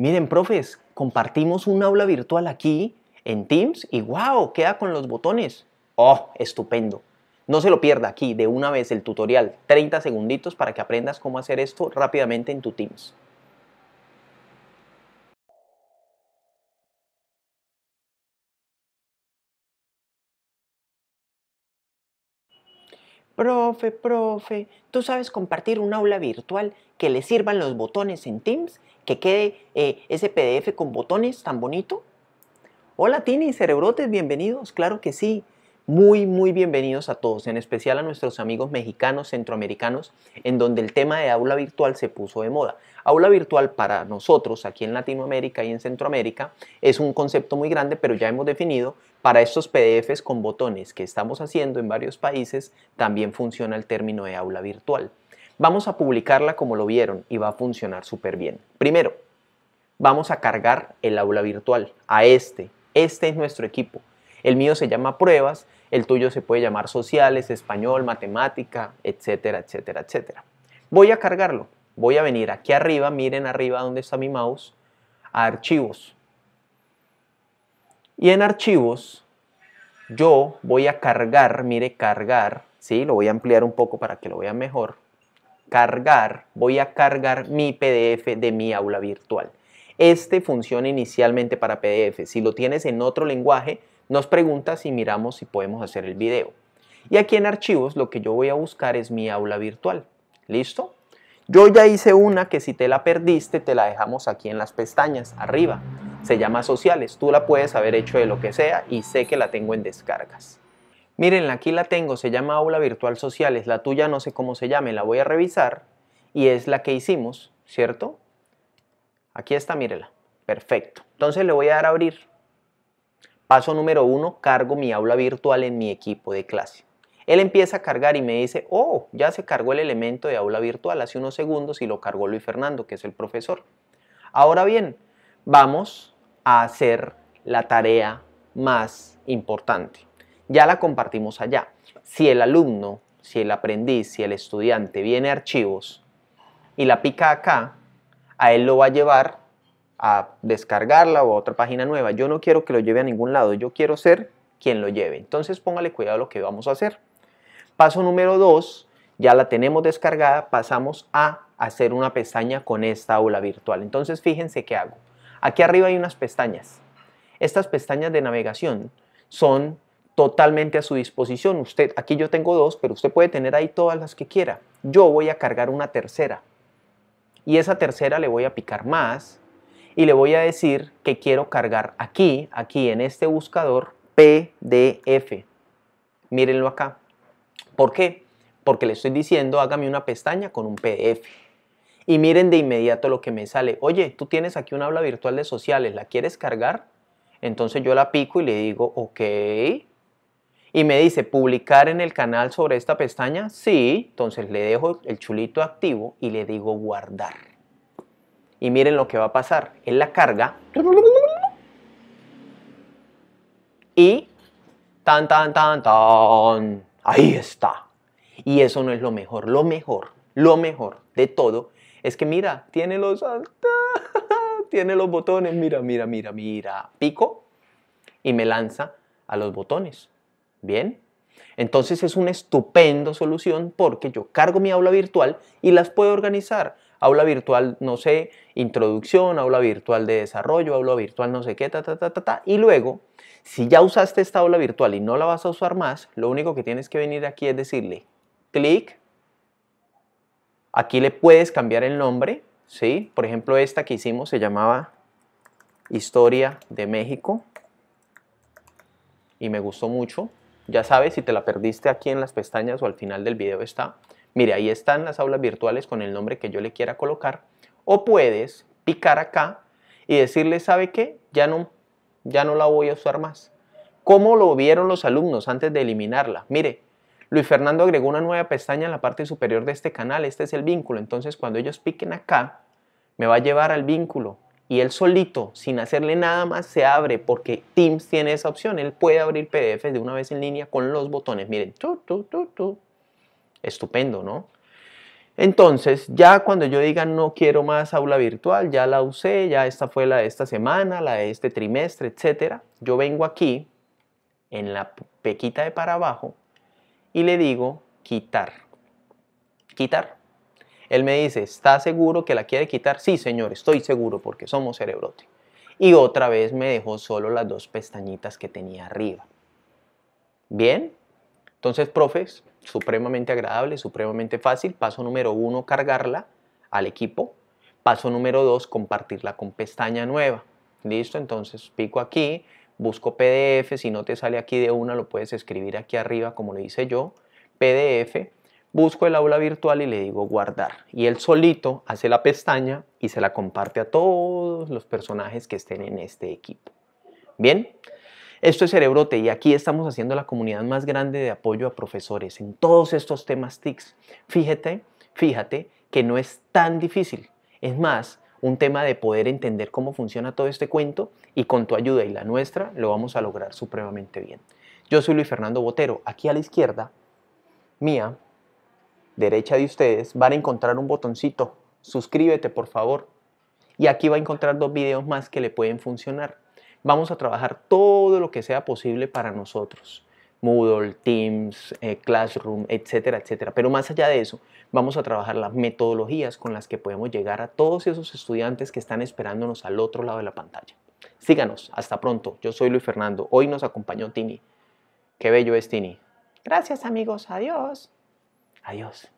miren, profes, compartimos un aula virtual aquí en Teams y ¡guau!, queda con los botones. ¡Oh, estupendo! No se lo pierda aquí de una vez el tutorial, 30 segunditos para que aprendas cómo hacer esto rápidamente en tu Teams. profe, profe, tú sabes compartir un aula virtual que le sirvan los botones en Teams, que quede eh, ese PDF con botones tan bonito. Hola Tini, cerebrotes, bienvenidos, claro que sí. Muy, muy bienvenidos a todos, en especial a nuestros amigos mexicanos, centroamericanos, en donde el tema de aula virtual se puso de moda. Aula virtual para nosotros aquí en Latinoamérica y en Centroamérica es un concepto muy grande, pero ya hemos definido para estos PDFs con botones que estamos haciendo en varios países, también funciona el término de aula virtual. Vamos a publicarla como lo vieron y va a funcionar súper bien. Primero, vamos a cargar el aula virtual a este. Este es nuestro equipo. El mío se llama pruebas, el tuyo se puede llamar sociales, español, matemática, etcétera, etcétera, etcétera. Voy a cargarlo. Voy a venir aquí arriba, miren arriba donde está mi mouse, a archivos. Y en archivos yo voy a cargar, mire, cargar, ¿sí? Lo voy a ampliar un poco para que lo vean mejor. Cargar, voy a cargar mi PDF de mi aula virtual. Este funciona inicialmente para PDF. Si lo tienes en otro lenguaje, nos pregunta si miramos si podemos hacer el video. Y aquí en archivos lo que yo voy a buscar es mi aula virtual. ¿Listo? Yo ya hice una que si te la perdiste te la dejamos aquí en las pestañas, arriba. Se llama sociales, tú la puedes haber hecho de lo que sea y sé que la tengo en descargas. Miren, aquí la tengo, se llama aula virtual sociales, la tuya no sé cómo se llame, la voy a revisar y es la que hicimos, ¿cierto? Aquí está, mírela, perfecto. Entonces le voy a dar a abrir Paso número uno, cargo mi aula virtual en mi equipo de clase. Él empieza a cargar y me dice, oh, ya se cargó el elemento de aula virtual hace unos segundos y lo cargó Luis Fernando, que es el profesor. Ahora bien, vamos a hacer la tarea más importante. Ya la compartimos allá. Si el alumno, si el aprendiz, si el estudiante viene a archivos y la pica acá, a él lo va a llevar a descargarla o a otra página nueva. Yo no quiero que lo lleve a ningún lado, yo quiero ser quien lo lleve. Entonces póngale cuidado lo que vamos a hacer. Paso número dos. ya la tenemos descargada, pasamos a hacer una pestaña con esta aula virtual. Entonces fíjense qué hago. Aquí arriba hay unas pestañas. Estas pestañas de navegación son totalmente a su disposición. Usted, aquí yo tengo dos, pero usted puede tener ahí todas las que quiera. Yo voy a cargar una tercera. Y esa tercera le voy a picar más y le voy a decir que quiero cargar aquí, aquí en este buscador PDF. Mírenlo acá. ¿Por qué? Porque le estoy diciendo hágame una pestaña con un PDF. Y miren de inmediato lo que me sale. Oye, tú tienes aquí una habla virtual de sociales, ¿la quieres cargar? Entonces yo la pico y le digo, ok. Y me dice, ¿publicar en el canal sobre esta pestaña? Sí. Entonces le dejo el chulito activo y le digo guardar. Y miren lo que va a pasar. en la carga. Y tan, tan, tan, tan. Ahí está. Y eso no es lo mejor. Lo mejor, lo mejor de todo es que mira, tiene los, tiene los botones. Mira, mira, mira, mira. Pico y me lanza a los botones. Bien. Entonces es una estupenda solución porque yo cargo mi aula virtual y las puedo organizar aula virtual, no sé, introducción, aula virtual de desarrollo, aula virtual no sé qué, ta, ta, ta, ta, ta. Y luego, si ya usaste esta aula virtual y no la vas a usar más, lo único que tienes que venir aquí es decirle, clic, aquí le puedes cambiar el nombre, ¿sí? Por ejemplo, esta que hicimos se llamaba Historia de México y me gustó mucho. Ya sabes, si te la perdiste aquí en las pestañas o al final del video está, mire, ahí están las aulas virtuales con el nombre que yo le quiera colocar, o puedes picar acá y decirle, ¿sabe qué? Ya no, ya no la voy a usar más. ¿Cómo lo vieron los alumnos antes de eliminarla? Mire, Luis Fernando agregó una nueva pestaña en la parte superior de este canal, este es el vínculo, entonces cuando ellos piquen acá, me va a llevar al vínculo y él solito, sin hacerle nada más, se abre porque Teams tiene esa opción, él puede abrir PDF de una vez en línea con los botones, miren, tu, tu, tu, tu, estupendo, ¿no? Entonces, ya cuando yo diga no quiero más aula virtual, ya la usé, ya esta fue la de esta semana, la de este trimestre, etcétera, yo vengo aquí en la pequita de para abajo y le digo quitar. Quitar. Él me dice, ¿está seguro que la quiere quitar? Sí, señor, estoy seguro porque somos cerebrote. Y otra vez me dejó solo las dos pestañitas que tenía arriba. Bien, entonces, profes, supremamente agradable, supremamente fácil. Paso número uno, cargarla al equipo. Paso número dos, compartirla con pestaña nueva. Listo, entonces pico aquí, busco PDF, si no te sale aquí de una lo puedes escribir aquí arriba como lo hice yo, PDF, busco el aula virtual y le digo guardar. Y él solito hace la pestaña y se la comparte a todos los personajes que estén en este equipo. Bien, esto es Cerebrote y aquí estamos haciendo la comunidad más grande de apoyo a profesores en todos estos temas TICs. Fíjate, fíjate que no es tan difícil. Es más, un tema de poder entender cómo funciona todo este cuento y con tu ayuda y la nuestra lo vamos a lograr supremamente bien. Yo soy Luis Fernando Botero. Aquí a la izquierda, mía, derecha de ustedes, van a encontrar un botoncito. Suscríbete, por favor. Y aquí va a encontrar dos videos más que le pueden funcionar vamos a trabajar todo lo que sea posible para nosotros. Moodle, Teams, eh, Classroom, etcétera, etcétera. Pero más allá de eso, vamos a trabajar las metodologías con las que podemos llegar a todos esos estudiantes que están esperándonos al otro lado de la pantalla. Síganos, hasta pronto. Yo soy Luis Fernando. Hoy nos acompañó Tini. Qué bello es Tini. Gracias amigos, adiós. Adiós.